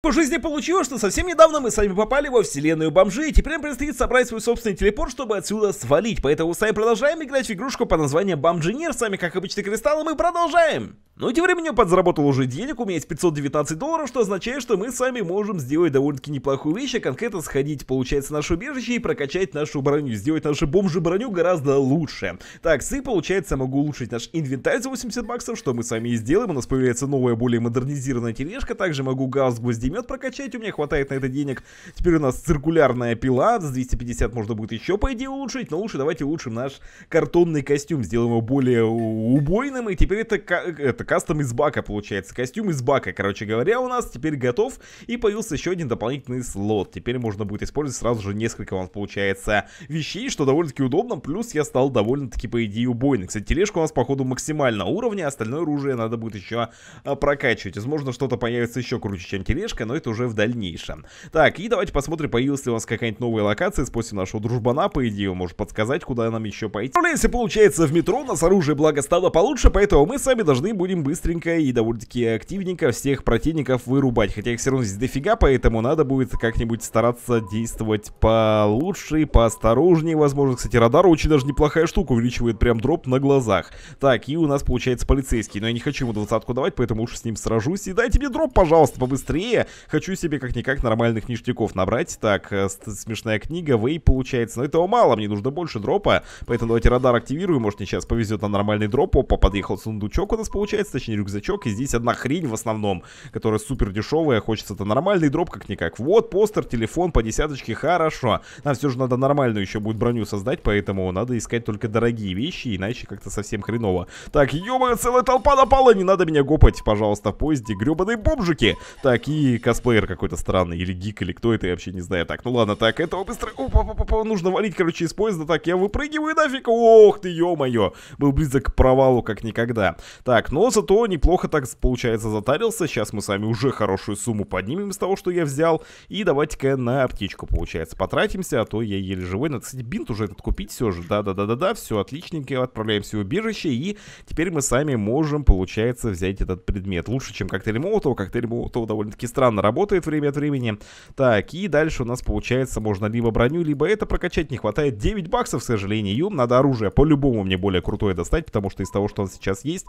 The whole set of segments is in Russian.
По жизни получилось, что совсем недавно мы с вами попали во вселенную бомжи, и теперь нам предстоит собрать свой собственный телепорт, чтобы отсюда свалить. Поэтому с вами продолжаем играть в игрушку под названием Бомжинер. С вами как обычно, кристаллы, мы продолжаем. Ну и тем временем подзаработал уже денег, у меня есть 519 долларов, что означает, что мы сами можем сделать довольно-таки неплохую вещь, а конкретно сходить, получается, в наше убежище и прокачать нашу броню, сделать нашу бомжи-броню гораздо лучше. Так, Сы, получается, могу улучшить наш инвентарь за 80 баксов, что мы сами и сделаем, у нас появляется новая, более модернизированная тележка, также могу газ гвозди пулемет прокачать, у меня хватает на это денег. Теперь у нас циркулярная пила, за 250 можно будет еще, по идее, улучшить, но ну лучше давайте улучшим наш картонный костюм, сделаем его более убойным, и теперь это, это кастом из бака получается, костюм из бака, короче говоря, у нас теперь готов, и появился еще один дополнительный слот, теперь можно будет использовать сразу же несколько у нас получается вещей, что довольно-таки удобно, плюс я стал довольно-таки, по идее, убойным Кстати, тележка у нас, походу, максимально уровня, остальное оружие надо будет еще а, прокачивать, возможно, что-то появится еще круче, чем тележка, немножко, но это уже в дальнейшем. Так, и давайте посмотрим, появилась ли у нас какая-нибудь новая локация. Спросим нашего дружбана, по идее, он может подсказать, куда нам еще пойти. Но если получается в метро, у нас оружие, благо, стало получше, поэтому мы сами должны будем быстренько и довольно-таки активненько всех противников вырубать. Хотя их все равно здесь дофига, поэтому надо будет как-нибудь стараться действовать получше, поосторожнее, возможно. Кстати, радар очень даже неплохая штука, увеличивает прям дроп на глазах. Так, и у нас получается полицейский, но я не хочу ему двадцатку давать, поэтому уж с ним сражусь. И дайте мне дроп, пожалуйста, побыстрее хочу себе как-никак нормальных ништяков набрать. Так, э, смешная книга, вей получается. Но этого мало, мне нужно больше дропа. Поэтому давайте радар активируем. Может, мне сейчас повезет на нормальный дроп. Опа, подъехал сундучок у нас получается, точнее рюкзачок. И здесь одна хрень в основном, которая супер дешевая. Хочется-то нормальный дроп как-никак. Вот, постер, телефон по десяточке, хорошо. Нам все же надо нормальную еще будет броню создать, поэтому надо искать только дорогие вещи, иначе как-то совсем хреново. Так, ё целая толпа напала, не надо меня гопать, пожалуйста, в поезде, гребаные бомжики. Так, и или косплеер какой-то странный, или гик, или кто это, я вообще не знаю. Так, ну ладно, так, этого быстро... Опа, опа, опа, нужно валить, короче, из поезда. Так, я выпрыгиваю нафиг. Ох ты, ё-моё. Был близок к провалу, как никогда. Так, но зато неплохо так, получается, затарился. Сейчас мы с вами уже хорошую сумму поднимем из того, что я взял. И давайте-ка на аптечку, получается, потратимся, а то я еле живой. Надо, кстати, бинт уже этот купить все же. Да-да-да-да-да, все отличненько. Отправляемся в убежище, и теперь мы сами можем, получается, взять этот предмет. Лучше, чем коктейль Молотова. Коктейль Молотова довольно-таки странный странно работает время от времени. Так, и дальше у нас получается можно либо броню, либо это прокачать. Не хватает 9 баксов, к сожалению. Надо оружие по-любому мне более крутое достать, потому что из того, что у нас сейчас есть,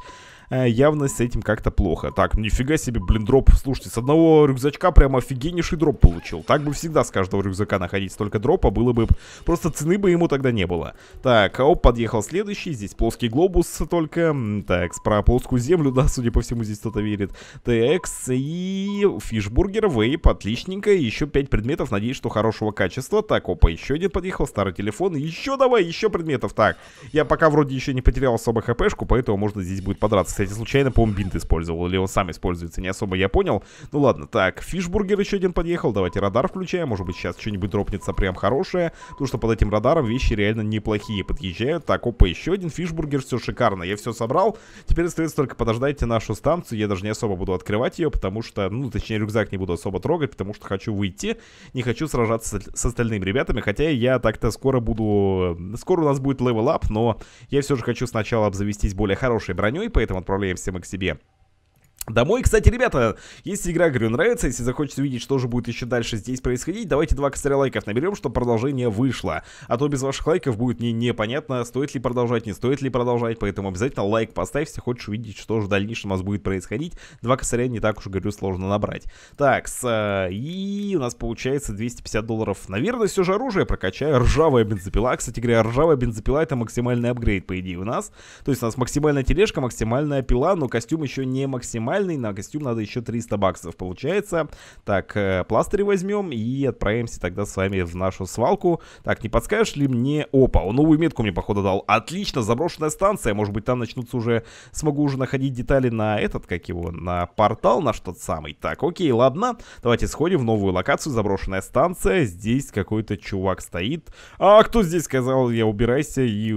Э, явно с этим как-то плохо. Так, нифига себе, блин, дроп. Слушайте, с одного рюкзачка прям офигеннейший дроп получил. Так бы всегда с каждого рюкзака находить столько дропа, было бы... Просто цены бы ему тогда не было. Так, оп, подъехал следующий. Здесь плоский глобус только. Так, про плоскую землю, да, судя по всему, здесь кто-то верит. ТХ и фишбургер, вейп, отличненько. Еще 5 предметов, надеюсь, что хорошего качества. Так, опа, еще один подъехал, старый телефон. Еще давай, еще предметов. Так, я пока вроде еще не потерял особо хпшку, поэтому можно здесь будет подраться кстати, случайно, по-моему, бинт использовал, или он сам используется, не особо я понял. Ну ладно, так, фишбургер еще один подъехал, давайте радар включаем, может быть сейчас что-нибудь дропнется прям хорошее, потому что под этим радаром вещи реально неплохие подъезжают. Так, опа, еще один фишбургер, все шикарно, я все собрал, теперь остается только подождать нашу станцию, я даже не особо буду открывать ее, потому что, ну, точнее, рюкзак не буду особо трогать, потому что хочу выйти, не хочу сражаться с остальными ребятами, хотя я так-то скоро буду, скоро у нас будет левел-ап, но я все же хочу сначала обзавестись более хорошей броней, поэтому отправляемся мы к себе. Домой, кстати, ребята, если игра, говорю, нравится, если захочется увидеть, что же будет еще дальше здесь происходить, давайте два косаря лайков наберем, чтобы продолжение вышло. А то без ваших лайков будет мне непонятно, стоит ли продолжать, не стоит ли продолжать, поэтому обязательно лайк поставь, если хочешь увидеть, что же в дальнейшем у нас будет происходить. Два косаря не так уж, говорю, сложно набрать. Так, с, э, и у нас получается 250 долларов. Наверное, все же оружие прокачаю, ржавая бензопила. Кстати говоря, ржавая бензопила это максимальный апгрейд, по идее, у нас. То есть у нас максимальная тележка, максимальная пила, но костюм еще не максимальный нормальный, на костюм надо еще 300 баксов получается. Так, э, пластырь возьмем и отправимся тогда с вами в нашу свалку. Так, не подскажешь ли мне... Опа, он новую метку мне, походу, дал. Отлично, заброшенная станция. Может быть, там начнутся уже... Смогу уже находить детали на этот, как его, на портал на что-то самый. Так, окей, ладно. Давайте сходим в новую локацию, заброшенная станция. Здесь какой-то чувак стоит. А кто здесь сказал, я убирайся и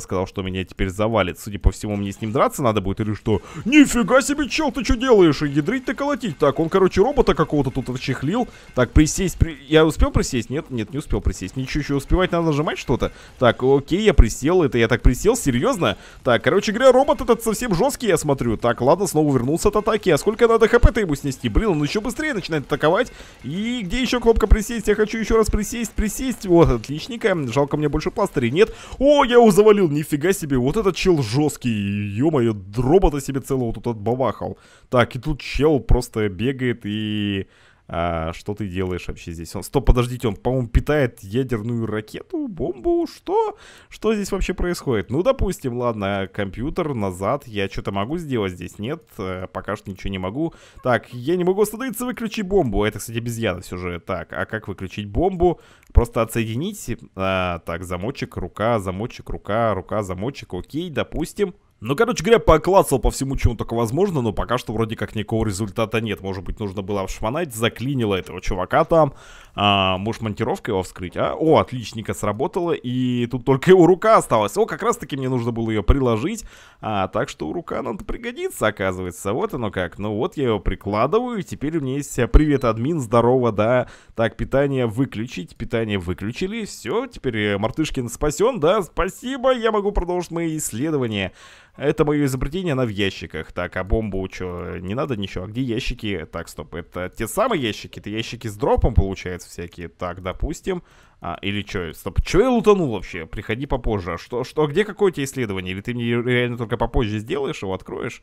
сказал, что меня теперь завалит. Судя по всему, мне с ним драться надо будет или что? Нифига себе, чел, ты что делаешь? Ядрить-то колотить. Так, он, короче, робота какого-то тут отчехлил. Так, присесть. При... Я успел присесть? Нет, нет, не успел присесть. Ничего, еще успевать надо нажимать что-то. Так, окей, я присел. Это я так присел, серьезно? Так, короче говоря, робот этот совсем жесткий, я смотрю. Так, ладно, снова вернулся от атаки. А сколько надо хп-то ему снести? Блин, он еще быстрее начинает атаковать. И где еще кнопка присесть? Я хочу еще раз присесть, присесть. Вот, отличненько. Жалко, мне больше пластырей нет. О, я его завалил, нифига себе. Вот этот чел жесткий. ё мое робота себе целого тут отбавахал уехал. Так, и тут чел просто бегает и... А, что ты делаешь вообще здесь? Он, стоп, подождите, он, по-моему, питает ядерную ракету, бомбу, что? Что здесь вообще происходит? Ну, допустим, ладно, компьютер назад, я что-то могу сделать здесь? Нет, э, пока что ничего не могу. Так, я не могу остановиться, выключи бомбу. Это, кстати, обезьяна все же. Так, а как выключить бомбу? Просто отсоедините, А, так, замочек, рука, замочек, рука, рука, замочек, окей, допустим. Ну, короче говоря, поклацал по всему, чему только возможно, но пока что вроде как никакого результата нет. Может быть, нужно было обшмонать, заклинило этого чувака там. А, может, монтировка его вскрыть? А? О, отличненько сработало, и тут только его рука осталась. О, как раз-таки мне нужно было ее приложить. А, так что рука надо пригодится, оказывается. Вот оно как. Ну вот я его прикладываю, и теперь у меня есть э, привет, админ, здорово, да. Так, питание выключить, питание выключили. Все, теперь э, Мартышкин спасен, да, спасибо, я могу продолжить мои исследования. Это мое изобретение, она в ящиках. Так, а бомбу что, не надо ничего? А где ящики? Так, стоп, это те самые ящики? Это ящики с дропом, получается, всякие. Так, допустим. А, или что? Стоп, что я лутанул вообще? Приходи попозже. А что, что, где какое у тебя исследование? Или ты мне реально только попозже сделаешь его, откроешь?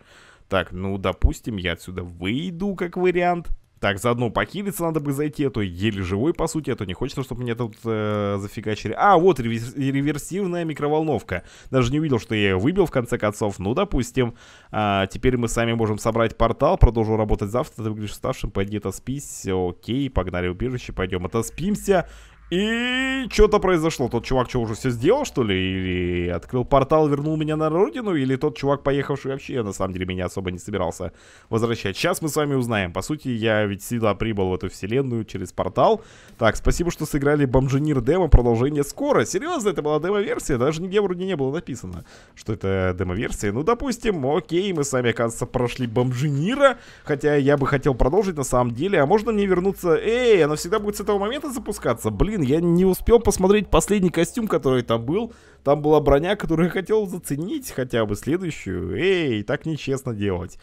Так, ну, допустим, я отсюда выйду, как вариант. Так, заодно покилиться надо бы зайти, а то еле живой, по сути, а то не хочется, чтобы меня тут э, зафигачили. А, вот реверс реверсивная микроволновка. Даже не увидел, что я ее выбил, в конце концов. Ну, допустим. А, теперь мы сами можем собрать портал, продолжу работать завтра. Ты выглядишь уставшим, пойди отоспись. Окей, погнали в убежище, пойдем отоспимся. И что-то произошло. Тот чувак что, уже все сделал, что ли? Или открыл портал, вернул меня на родину? Или тот чувак, поехавший вообще, на самом деле, меня особо не собирался возвращать? Сейчас мы с вами узнаем. По сути, я ведь всегда прибыл в эту вселенную через портал. Так, спасибо, что сыграли Бомжинир демо, продолжение скоро. Серьезно, это была демо-версия? Даже нигде вроде не было написано, что это демо-версия. Ну, допустим, окей, мы с вами, оказывается, прошли Бомжинира. Хотя я бы хотел продолжить на самом деле. А можно мне вернуться? Эй, она всегда будет с этого момента запускаться? Блин, я не успел посмотреть последний костюм, который там был. Там была броня, которую я хотел заценить хотя бы следующую. Эй, так нечестно делать.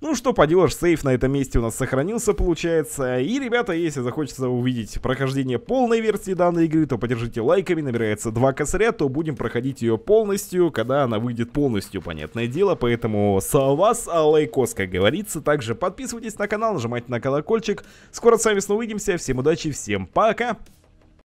Ну что поделаешь, сейф на этом месте у нас сохранился, получается. И, ребята, если захочется увидеть прохождение полной версии данной игры, то поддержите лайками, набирается два косаря, то будем проходить ее полностью, когда она выйдет полностью, понятное дело. Поэтому с вас, лайкос, как говорится. Также подписывайтесь на канал, нажимайте на колокольчик. Скоро с вами снова увидимся, всем удачи, всем пока!